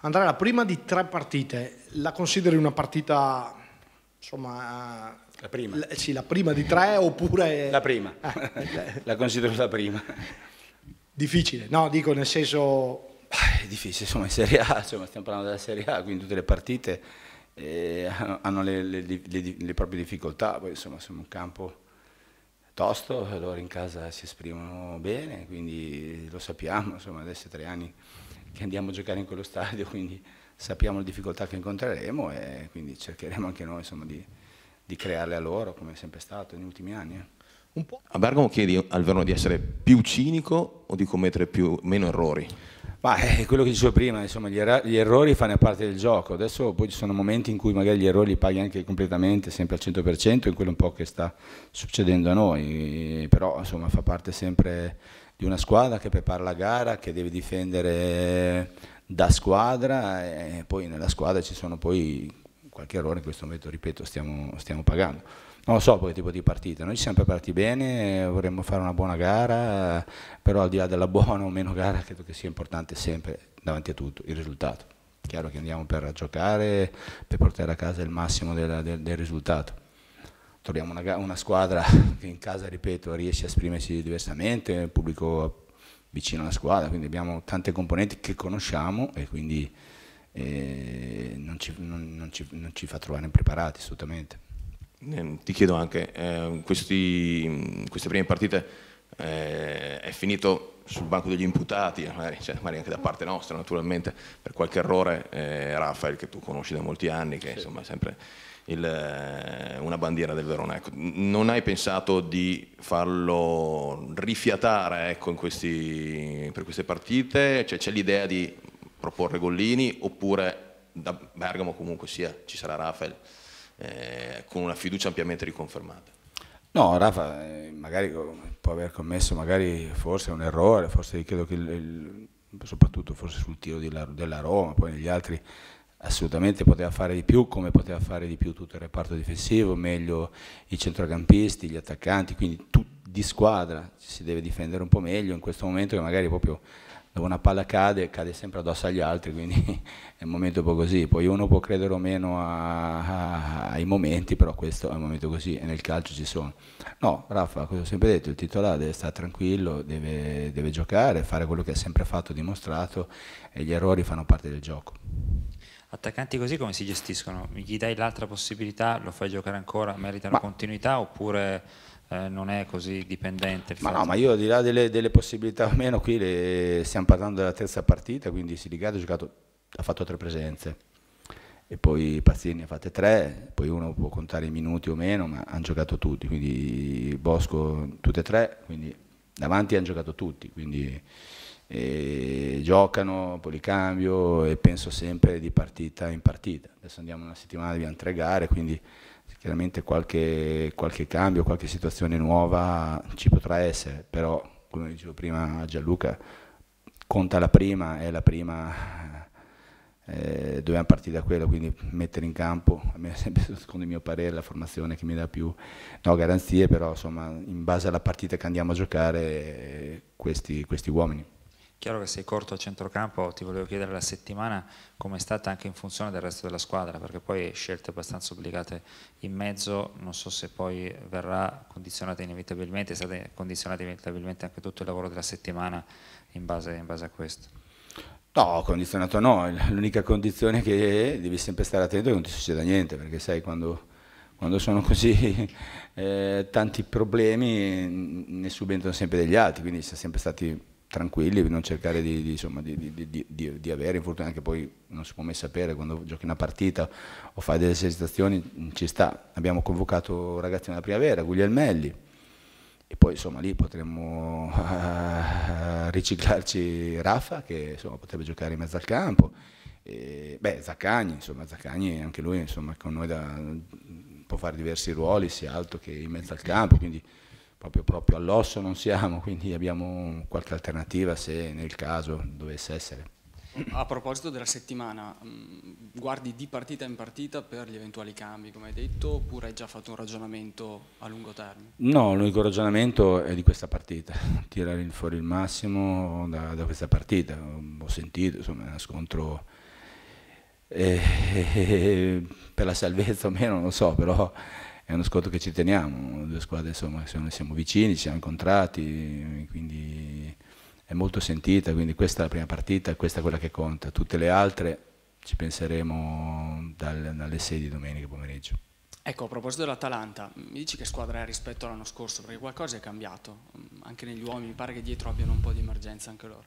Andrea, la prima di tre partite, la consideri una partita, insomma... La prima? La, sì, la prima di tre oppure... La prima, eh, la considero la prima. Difficile, no? Dico nel senso... Ah, è difficile, insomma, in Serie A, insomma, stiamo parlando della Serie A, quindi tutte le partite eh, hanno le, le, le, le, proprie difficoltà, poi insomma siamo un campo tosto, loro in casa si esprimono bene, quindi lo sappiamo, insomma adesso tre anni che andiamo a giocare in quello stadio, quindi sappiamo le difficoltà che incontreremo e quindi cercheremo anche noi insomma, di, di, crearle a loro, come è sempre stato negli ultimi anni. Eh. A Bergamo chiedi al Verona di essere più cinico o di commettere più, meno errori? Ma è eh, quello che dicevo prima, insomma, gli, er gli, errori fanno parte del gioco. Adesso poi ci sono momenti in cui magari gli errori li paghi anche completamente, sempre al 100%, in quello un po' che sta succedendo a noi. Però insomma fa parte sempre di una squadra che prepara la gara, che deve difendere da squadra e poi nella squadra ci sono poi qualche errore in questo momento, ripeto, stiamo, stiamo pagando non lo so poi che tipo di partita, noi siamo sempre partiti bene, vorremmo fare una buona gara, però al di là della buona o meno gara credo che sia importante sempre, davanti a tutto, il risultato. Chiaro che andiamo per giocare, per portare a casa il massimo del, del, del risultato. Troviamo una, una, squadra che in casa, ripeto, riesce a esprimersi diversamente, il pubblico vicino alla squadra, quindi abbiamo tante componenti che conosciamo e quindi eh, non, ci, non, non, ci, non ci fa trovare impreparati assolutamente. Eh, ti chiedo anche, eh, questi, queste prime partite eh, è finito sul banco degli imputati, eh, magari, cioè, magari, anche da parte nostra naturalmente, per qualche errore, eh, Rafael che tu conosci da molti anni, che sì. insomma è sempre il, eh, una bandiera del Verona, ecco, non hai pensato di farlo rifiatare ecco, questi, per queste partite? Cioè, c'è l'idea di proporre Gollini oppure da Bergamo comunque sia, ci sarà Rafael? Eh, con una fiducia ampiamente riconfermata. No, Rafa, eh, magari può aver commesso magari forse un errore, forse credo che il, il, soprattutto forse sul tiro la, della Roma, poi negli altri assolutamente poteva fare di più, come poteva fare di più tutto il reparto difensivo, meglio i centrocampisti, gli attaccanti, quindi tu, di squadra si deve difendere un po' meglio in questo momento che magari proprio una palla cade, cade sempre addosso agli altri, quindi è un momento un po' così. Poi uno può credere o meno a, a, ai momenti, però questo è un momento così e nel calcio ci sono. No, Raffa, cosa ho sempre detto, il titolare deve stare tranquillo, deve, deve giocare, fare quello che ha sempre fatto, dimostrato e gli errori fanno parte del gioco. Attaccanti così come si gestiscono? Gli dai l'altra possibilità, lo fai giocare ancora, meritano Ma continuità oppure eh, non è così dipendente. Ma no, ma io al di là delle, delle possibilità o meno, qui le, stiamo parlando della terza partita, quindi Siligato ha, giocato, ha fatto tre presenze e poi Pazzini ha fatte tre, poi uno può contare i minuti o meno, ma hanno giocato tutti, quindi Bosco tutte e tre, quindi davanti hanno giocato tutti, quindi eh, giocano, policambio e penso sempre di partita in partita. Adesso andiamo una settimana, abbiamo tre gare, quindi Chiaramente qualche, qualche cambio, qualche situazione nuova ci potrà essere, però come dicevo prima a Gianluca, conta la prima e la prima eh, dovevamo partire da quello, quindi mettere in campo, sempre, secondo il mio parere, la formazione che mi dà più no, garanzie, però insomma in base alla partita che andiamo a giocare eh, questi, questi uomini. Chiaro che sei corto a centrocampo, ti volevo chiedere la settimana come è stata anche in funzione del resto della squadra, perché poi scelte abbastanza obbligate in mezzo, non so se poi verrà condizionata inevitabilmente, è stato condizionato inevitabilmente anche tutto il lavoro della settimana in base, in base a questo. No, condizionato no, l'unica condizione è che devi sempre stare attento che non ti succeda niente, perché sai quando, quando sono così eh, tanti problemi ne subentrano sempre degli altri, quindi si è sempre stati tranquilli, non cercare di, di, insomma, di, di, avere infortuni, anche poi non si può mai sapere quando giochi una partita o fai delle esercitazioni ci sta. Abbiamo convocato ragazzi nella primavera, Guglielmelli, e poi insomma lì potremmo uh, riciclarci Rafa che insomma, potrebbe giocare in mezzo al campo, e, beh Zaccagni, insomma Zaccagni anche lui insomma, con noi da, può fare diversi ruoli, sia alto che in mezzo al campo, quindi proprio, proprio all'osso non siamo, quindi abbiamo qualche alternativa se nel caso dovesse essere. A proposito della settimana, mm, guardi di partita in partita per gli eventuali cambi, come hai detto, oppure hai già fatto un ragionamento a lungo termine? No, l'unico ragionamento è di questa partita, tirare fuori il massimo da, da questa partita. Ho sentito, insomma, è uno scontro eh, eh, eh, per la salvezza o meno, non lo so, però è uno scotto che ci teniamo, due squadre insomma siamo vicini, ci siamo incontrati, quindi è molto sentita, quindi questa è la prima partita, questa è quella che conta, tutte le altre ci penseremo dalle 6 di domenica pomeriggio. Ecco, a proposito dell'Atalanta, mi dici che squadra è rispetto all'anno scorso? Perché qualcosa è cambiato, anche negli uomini, mi pare che dietro abbiano un po' di emergenza anche loro.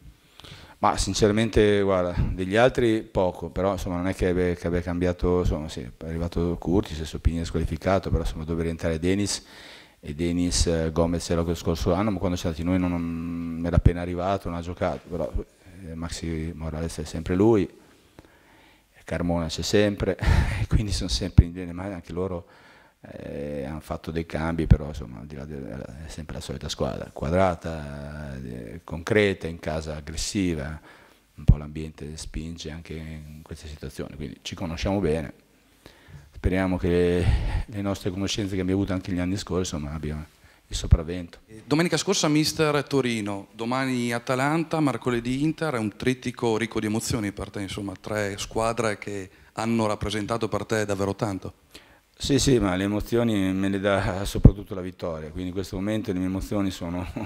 Ma sinceramente, guarda, degli altri poco, però insomma non è che abbia, che abbia cambiato, insomma sì, è arrivato Curtis, Sopini è squalificato, però insomma dove rientrare Denis e Denis eh, Gomez era lo scorso anno, ma quando siamo andati noi non, non, era appena arrivato, non ha giocato, però eh, Maxi Morales è sempre lui, Carmona c'è sempre, quindi sono sempre in linea, ma anche loro eh, hanno fatto dei cambi, però insomma, di là della, è sempre la solita squadra, quadrata, eh, concreta, in casa aggressiva, un po' l'ambiente spinge anche in queste situazioni, quindi ci conosciamo bene. Speriamo che le nostre conoscenze che abbiamo avuto anche gli anni scorsi insomma, abbiano il sopravvento. Eh, domenica scorsa Mister Torino, domani Atalanta, mercoledì Inter, è un trittico ricco di emozioni per te, insomma, tre squadre che hanno rappresentato per te davvero tanto. Sì, sì, ma le emozioni me le dà soprattutto la vittoria, quindi in questo momento le mie emozioni sono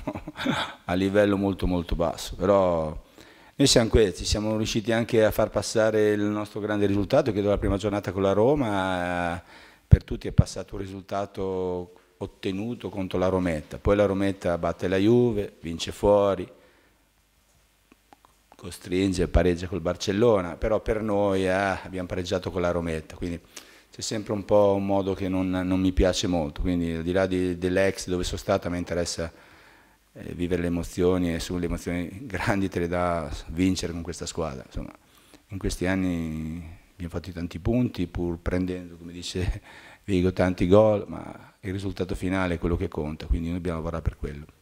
a livello molto molto basso, però noi siamo questi, siamo riusciti anche a far passare il nostro grande risultato, che dalla prima giornata con la Roma eh, per tutti è passato un risultato ottenuto contro la Rometta, poi la Rometta batte la Juve, vince fuori, costringe, e pareggia col Barcellona, però per noi eh, abbiamo pareggiato con la Rometta, quindi c'è sempre un po' un modo che non, non mi piace molto, quindi al di là di, dell'ex dove sono stata mi interessa eh, vivere le emozioni e sulle emozioni grandi te le dà vincere con questa squadra. Insomma, in questi anni abbiamo fatto tanti punti pur prendendo, come dice Vigo, tanti gol, ma il risultato finale è quello che conta, quindi noi dobbiamo lavorare per quello.